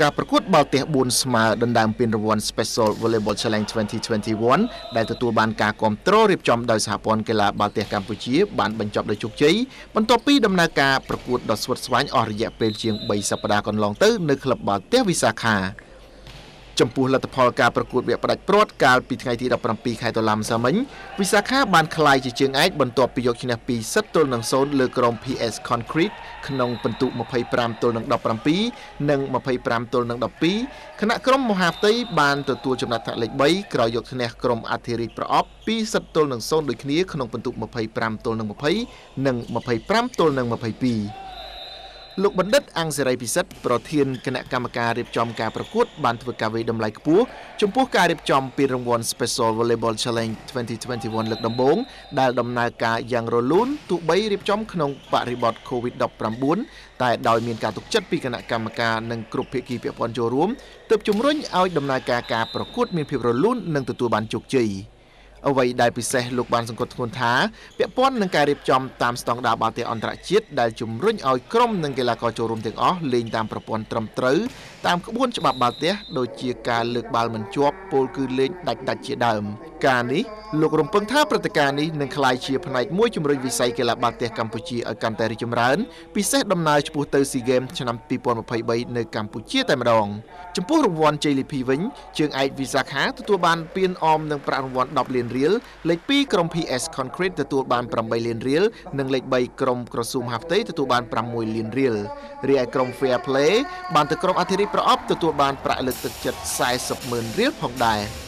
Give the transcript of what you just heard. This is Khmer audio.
ការប្រកួតបាល់ទះ4ស្មើដណ្ដើមពានរង្វាន់ Special Volleyball Challenge 2021ដែលទទួលបានការគ្រប់គ្រងរៀបចំដោយសហព័ន្ធកីឡាបាល់ទះកម្ពុជាបានបញ្ចប់ដោយជោគជ័យបន្ទាប់ពីដំណើរការប្រកួតដ៏ស្វិតស្វាញអស់រយៈពេលជាង3សប្តាហ៍កន្លងទៅនៅក្លឹបបាល់ទះវិសាខា។ចំពោះលទ្ធផលការប្រកួតវគ្គផ្ដាច់ព្រាត់កាលពីថ្ងៃទី17ខែតុលាម្សិលមិញវិសាខាបានក្លាយជាជើងឯកបន្ទាប់ពីយកឈ្នះ2សិតទល់នឹង0លើក្រុម PS Concrete ក្នុងពិន្ទុ25ទល់នឹង17និង25ទល់នឹង12ខណៈក្រុមមហាផ្ទៃបានទទួលចំណាត់ថ្នាក់លេខ3ក្រោយយកឈ្នះក្រុមអាធិរិកប្រអប់2សិតទល់នឹង0ដូចគ្នាក្នុងពិន្ទុ25ទល់នឹង20និង25ទល់នឹង22លោកបណ្ឌិតអង្គសេរីពិសិដ្ឋប្រធានគណៈកម្មការរៀបចំការប្រកួតបានធ្វើការវិយតម្លៃខ្ពស់ចំពោះការរៀបចំពានរង្វាន់ Special Volleyball Challenge 2021លើកដំបូងដែលដំណើរការយ៉ាងរលូនទោះបីរៀបចំក្នុងបរិបទ COVID-19 តែដោយមានការទុកចិត្តពីគណៈកម្មការនិងគ្រប់ភាគីពាក់ព័ន្ធចូលរួមទើបជំរុញឲ្យដំណើរការការប្រកួត មានភាពរលូននិងទទួលបានជោគជ័យ។អ្វីដែលពិសេសលោកបានសង្កត់ធ្ងន់ថាពាក់ព័ន្ធនឹងការរៀបចំតាមស្តង់ដារបាល់ទះអន្តរជាតិដែលជំរុញឲ្យក្រុមនិងកីឡាករចូលរួមទាំងអស់លេងតាមប្រព័ន្ធត្រឹមត្រូវតាមក្បួនច្បាប់បាល់ទះដូចជាការលើកបាល់មិនជាប់ពោលគឺលេងដាច់ដាច់ជាដើមការនេះលោករំពឹងថាព្រឹត្តិការណ៍នេះនឹងក្លាយជាផ្នែកមួយជំរុញវិស័យកីឡាបាល់ទះកម្ពុជាឲ្យកាន់តែរីកចម្រើន ពិសេសដំណើរឆ្ពោះទៅ SEA Games ឆ្នាំ2023នៅកម្ពុជាតែម្ដងចំពោះរង្វាន់ជ័យលាភីវិញជើងឯកវិសាខាទទួលបានពានអមនឹងប្រាក់រង្វាន់10លានរៀលលេខ2ក្រុម PS Concrete ទទួលបាន8លានរៀលនិងលេខ3ក្រុមក្រសួងមហាផ្ទៃទទួលបាន6លានរៀលរីឯក្រុម Fair Play បានទៅក្រុមអធិរាជប្រអប់ទទួលបានប្រាក់លើកទឹកចិត្ត40ម៉ឺនរៀលផងដែរ។